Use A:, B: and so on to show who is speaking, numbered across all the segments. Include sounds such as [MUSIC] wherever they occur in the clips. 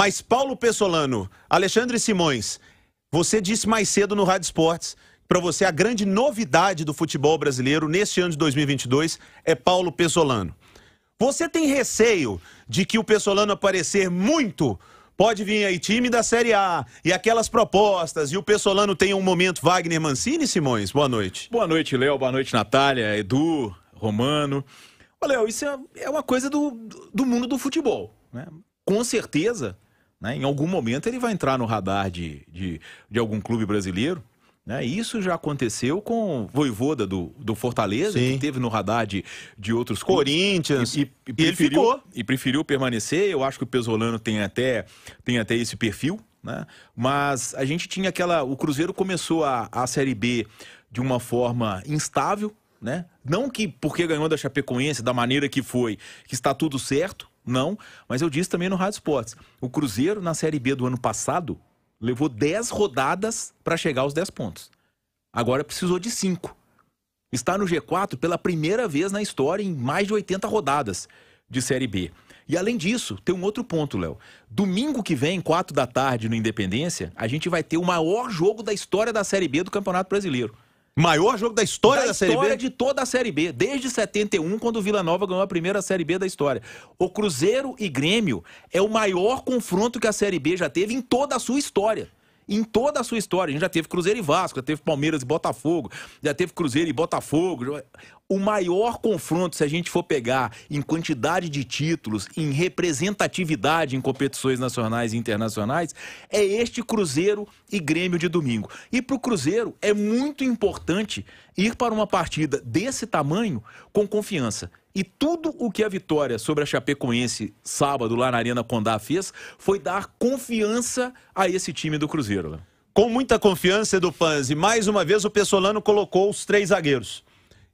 A: Mas Paulo Pessolano, Alexandre Simões, você disse mais cedo no Rádio Esportes para você a grande novidade do futebol brasileiro neste ano de 2022 é Paulo Pessolano. Você tem receio de que o Pessolano aparecer muito? Pode vir aí time da Série A e aquelas propostas e o Pessolano tem um momento Wagner Mancini, Simões? Boa noite.
B: Boa noite, Léo. Boa noite, Natália, Edu, Romano. Ô, Léo, isso é, é uma coisa do, do mundo do futebol. Né? Com certeza, né? Em algum momento ele vai entrar no radar de, de, de algum clube brasileiro. Né? Isso já aconteceu com o Voivoda do, do Fortaleza, Sim. que teve no radar de, de outros Corinthians. E, e, e, preferiu, ele ficou. E preferiu permanecer. Eu acho que o Pesolano tem até, tem até esse perfil. Né? Mas a gente tinha aquela. O Cruzeiro começou a, a Série B de uma forma instável, né? Não que porque ganhou da Chapecoense, da maneira que foi, que está tudo certo, não, mas eu disse também no Rádio Esportes. O Cruzeiro, na Série B do ano passado, levou 10 rodadas para chegar aos 10 pontos. Agora precisou de 5. Está no G4 pela primeira vez na história em mais de 80 rodadas de Série B. E além disso, tem um outro ponto, Léo. Domingo que vem, 4 da tarde, no Independência, a gente vai ter o maior jogo da história da Série B do Campeonato Brasileiro. Maior jogo da história da, da história Série B? de toda a Série B, desde 71, quando o Vila Nova ganhou a primeira Série B da história. O Cruzeiro e Grêmio é o maior confronto que a Série B já teve em toda a sua história em toda a sua história. A gente já teve Cruzeiro e Vasco, já teve Palmeiras e Botafogo, já teve Cruzeiro e Botafogo. O maior confronto, se a gente for pegar em quantidade de títulos, em representatividade em competições nacionais e internacionais, é este Cruzeiro e Grêmio de domingo. E para o Cruzeiro é muito importante ir para uma partida desse tamanho com confiança. E tudo o que a vitória sobre a Chapecoense sábado lá na Arena Condá fez
A: foi dar confiança a esse time do Cruzeiro. Né? Com muita confiança, do Panzi, mais uma vez o Pessolano colocou os três zagueiros.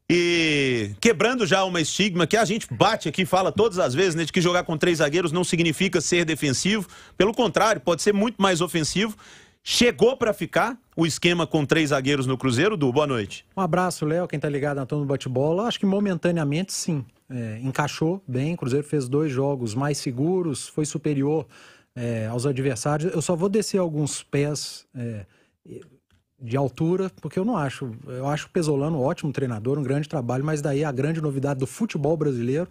A: E quebrando já uma estigma que a gente bate aqui, fala todas as vezes, né, de que jogar com três zagueiros não significa ser defensivo. Pelo contrário, pode ser muito mais ofensivo. Chegou para ficar o esquema com três zagueiros no Cruzeiro, Du? Boa noite.
C: Um abraço, Léo, quem está ligado na turma do bate-bola. Acho que momentaneamente, sim. É, encaixou bem, o Cruzeiro fez dois jogos mais seguros, foi superior é, aos adversários. Eu só vou descer alguns pés é, de altura, porque eu não acho. Eu acho o Pesolano um ótimo treinador, um grande trabalho, mas daí a grande novidade do futebol brasileiro,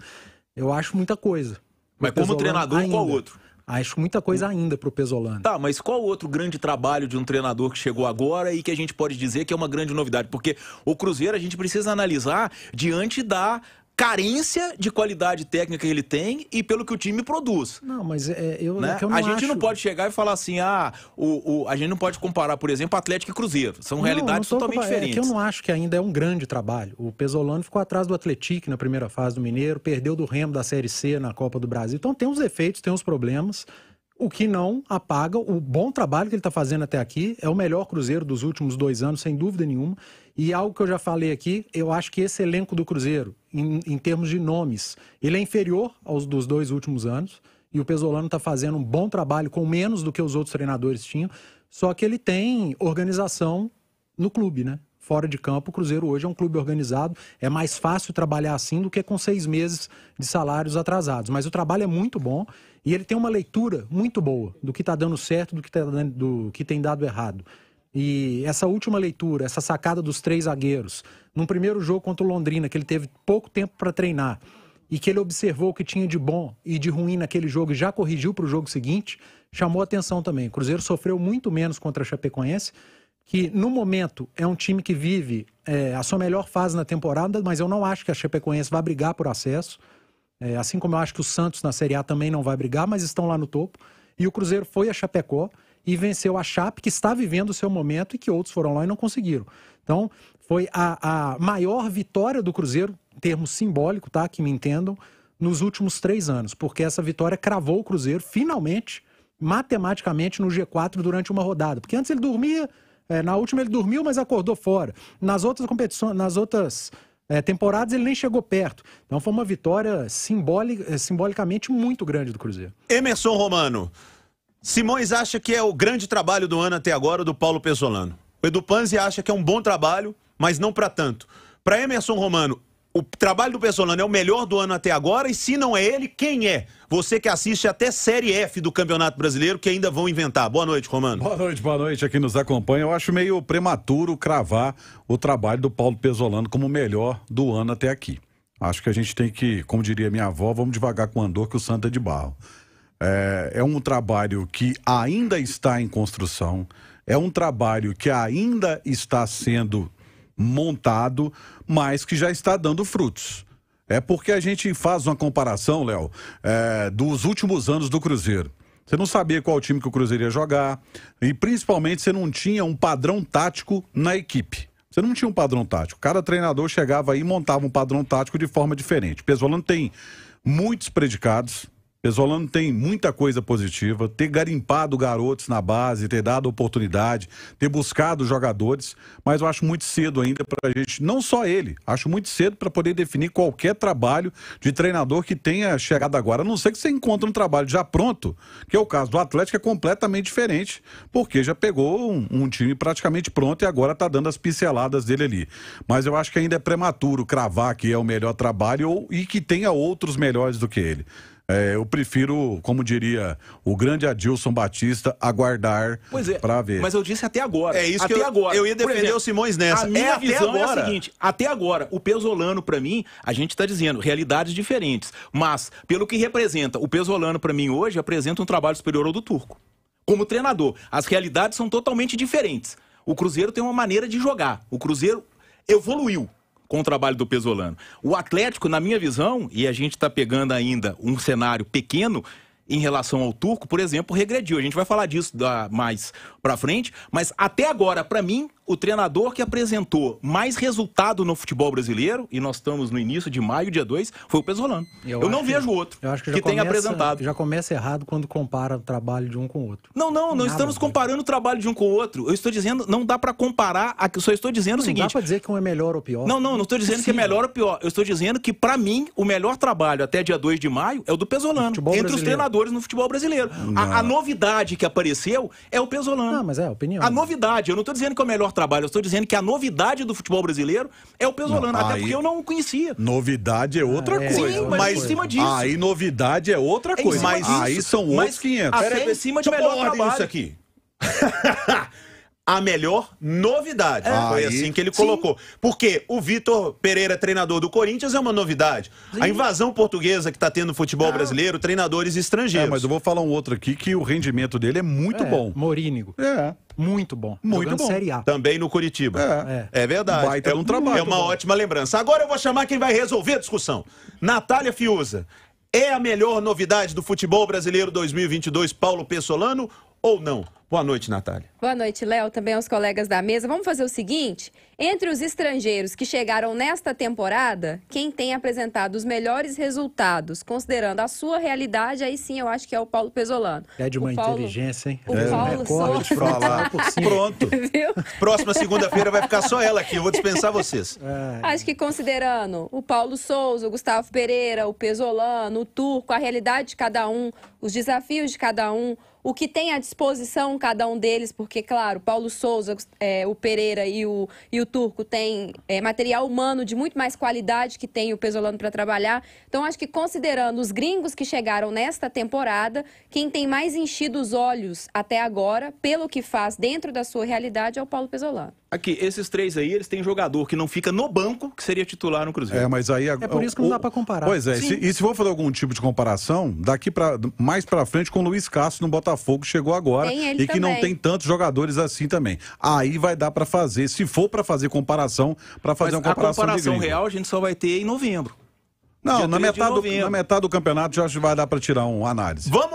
C: eu acho muita coisa. Mas como treinador, ainda. qual outro? Acho muita coisa ainda para o Pesolano.
B: Tá, mas qual outro grande trabalho de um treinador que chegou agora e que a gente pode dizer que é uma grande novidade? Porque o Cruzeiro a gente precisa analisar diante da carência de qualidade técnica que ele tem e pelo que o time produz.
C: Não, mas é, é eu, é né? é eu não A gente acho...
B: não pode chegar e falar assim, ah, o, o, a gente não pode comparar, por exemplo, Atlético e Cruzeiro. São não, realidades não totalmente diferentes. É, é que eu não
C: acho que ainda é um grande trabalho. O Pesolano ficou atrás do Atlético na primeira fase do Mineiro, perdeu do Remo da Série C na Copa do Brasil. Então tem os efeitos, tem os problemas o que não apaga o bom trabalho que ele está fazendo até aqui. É o melhor Cruzeiro dos últimos dois anos, sem dúvida nenhuma. E algo que eu já falei aqui, eu acho que esse elenco do Cruzeiro, em, em termos de nomes, ele é inferior aos dos dois últimos anos. E o Pesolano está fazendo um bom trabalho com menos do que os outros treinadores tinham. Só que ele tem organização no clube, né? fora de campo. O Cruzeiro hoje é um clube organizado, é mais fácil trabalhar assim do que com seis meses de salários atrasados. Mas o trabalho é muito bom e ele tem uma leitura muito boa do que está dando certo, do que, tá dando, do que tem dado errado. E essa última leitura, essa sacada dos três zagueiros, num primeiro jogo contra o Londrina, que ele teve pouco tempo para treinar e que ele observou o que tinha de bom e de ruim naquele jogo e já corrigiu para o jogo seguinte, chamou atenção também. O Cruzeiro sofreu muito menos contra a Chapecoense que no momento é um time que vive é, a sua melhor fase na temporada, mas eu não acho que a Chapecoense vai brigar por acesso. É, assim como eu acho que o Santos na Série A também não vai brigar, mas estão lá no topo. E o Cruzeiro foi a Chapecó e venceu a Chape, que está vivendo o seu momento e que outros foram lá e não conseguiram. Então, foi a, a maior vitória do Cruzeiro, em termo simbólico, tá? Que me entendam, nos últimos três anos, porque essa vitória cravou o Cruzeiro, finalmente, matematicamente, no G4 durante uma rodada. Porque antes ele dormia, é, na última ele dormiu, mas acordou fora. Nas outras competições, nas outras é, temporadas ele nem chegou perto. Então foi uma vitória simbolic, é, simbolicamente muito grande do Cruzeiro.
A: Emerson Romano, Simões acha que é o grande trabalho do ano até agora do Paulo Pesolano. O Edu Panzi acha que é um bom trabalho, mas não para tanto. Para Emerson Romano, o trabalho do Pessolano é o melhor do ano até agora e se não é ele, quem é? Você que assiste até Série F do Campeonato Brasileiro, que ainda vão inventar. Boa noite, Romano.
D: Boa noite, boa noite a quem nos acompanha. Eu acho meio prematuro cravar o trabalho do Paulo Pesolano como o melhor do ano até aqui. Acho que a gente tem que, como diria minha avó, vamos devagar com o andor que o Santa é de barro. É, é um trabalho que ainda está em construção, é um trabalho que ainda está sendo montado, mas que já está dando frutos. É porque a gente faz uma comparação, Léo, é, dos últimos anos do Cruzeiro. Você não sabia qual time que o Cruzeiro ia jogar e principalmente você não tinha um padrão tático na equipe. Você não tinha um padrão tático. Cada treinador chegava aí e montava um padrão tático de forma diferente. O Pesolano tem muitos predicados, Pesolano tem muita coisa positiva, ter garimpado garotos na base, ter dado oportunidade, ter buscado jogadores, mas eu acho muito cedo ainda para a gente, não só ele, acho muito cedo para poder definir qualquer trabalho de treinador que tenha chegado agora, a não ser que você encontre um trabalho já pronto, que é o caso do Atlético, é completamente diferente, porque já pegou um, um time praticamente pronto e agora está dando as pinceladas dele ali. Mas eu acho que ainda é prematuro cravar que é o melhor trabalho ou, e que tenha outros melhores do que ele. É, eu prefiro, como diria o grande Adilson Batista, aguardar é, para ver. Mas eu
B: disse até agora. É isso até que eu, agora. eu ia defender exemplo, o Simões nessa. A minha é visão agora. é a seguinte, até agora, o Pesolano para mim, a gente está dizendo realidades diferentes, mas pelo que representa, o Pesolano para mim hoje apresenta um trabalho superior ao do Turco. Como treinador, as realidades são totalmente diferentes. O Cruzeiro tem uma maneira de jogar. O Cruzeiro evoluiu com o trabalho do Pesolano. O Atlético, na minha visão, e a gente está pegando ainda um cenário pequeno, em relação ao turco, por exemplo, regrediu. A gente vai falar disso mais para frente, mas até agora, para mim, o treinador que apresentou mais resultado no futebol brasileiro, e nós estamos no início de maio, dia 2, foi o Pesolano. Eu, eu não vejo que, outro eu acho que, que tenha apresentado.
C: Já começa errado quando compara o trabalho de um com o outro.
B: Não, não, não Nada estamos né? comparando o trabalho de um com o outro. Eu estou dizendo, não dá para comparar, a, só estou dizendo não o seguinte... Não dá para dizer que um é melhor ou pior. Não, não, não estou dizendo Sim. que é melhor ou pior. Eu estou dizendo que, para mim, o melhor trabalho até dia 2 de maio é o do Pesolano, entre brasileiro. os treinadores no futebol brasileiro. A, a, novidade que apareceu é o Pesolano. Ah, mas é a opinião. A né? novidade, eu não estou dizendo que é o melhor trabalho. Eu estou dizendo que a novidade do futebol brasileiro é o Pesolano, até aí, porque eu não conhecia.
D: Novidade é
B: outra é. coisa. Sim, mas, mas, em cima disso. Aí
D: novidade é outra é coisa. mas disso, aí são outros mas, 500. Até em cima de melhor trabalho. isso aqui. [LAUGHS] a melhor novidade.
A: É. Foi assim que ele Sim. colocou. Porque o Vitor Pereira, treinador do Corinthians, é uma novidade. Sim. A invasão portuguesa que está tendo no futebol ah. brasileiro, treinadores estrangeiros.
D: É, mas eu vou falar um outro
A: aqui que o rendimento dele é muito é, bom.
C: Morínigo. É. Muito bom. Muito Jogando bom. Série a.
A: Também no Curitiba. É, é. é verdade. Vai ter um é trabalho. É uma bom. ótima lembrança. Agora eu vou chamar quem vai resolver a discussão. Natália Fiuza. É a melhor novidade do futebol brasileiro 2022, Paulo Pessolano, ou não? Boa noite, Natália. Boa noite, Léo, também aos colegas da mesa. Vamos fazer o seguinte: entre os estrangeiros que chegaram nesta temporada, quem tem apresentado os melhores resultados, considerando a sua realidade, aí sim eu acho que é o Paulo Pesolano.
C: É de
B: uma o
A: inteligência, hein? O
D: é, Paulo né? Souza.
A: [LAUGHS] Pronto. Viu? Próxima segunda-feira vai ficar só ela aqui, eu vou dispensar vocês. É. Acho que considerando o Paulo Souza, o Gustavo Pereira, o Pesolano, o Turco, a realidade de cada um, os desafios de cada um, o que tem à disposição cada um deles, porque, claro, Paulo Souza, é, o Pereira e o, e o Turco têm é, material humano de muito mais qualidade que tem o Pesolano para trabalhar. Então, acho que considerando os gringos que chegaram nesta temporada, quem tem mais enchido os olhos até agora, pelo que faz dentro da sua realidade, é o Paulo Pesolano.
B: Aqui, esses três aí, eles têm jogador que não fica no banco, que seria titular no Cruzeiro. É, mas aí... É por isso que não dá
D: para comparar. Pois é, se, e se for fazer algum tipo de comparação, daqui para mais para frente com o Luiz Castro no Botafogo, chegou agora, e que não tem tantos jogadores assim também. Aí vai dar para fazer, se for para fazer comparação, para fazer mas uma comparação a comparação
B: real a gente só vai ter em novembro.
D: Não, na metade, do, na metade do campeonato já acho que vai dar para tirar uma análise. Vamos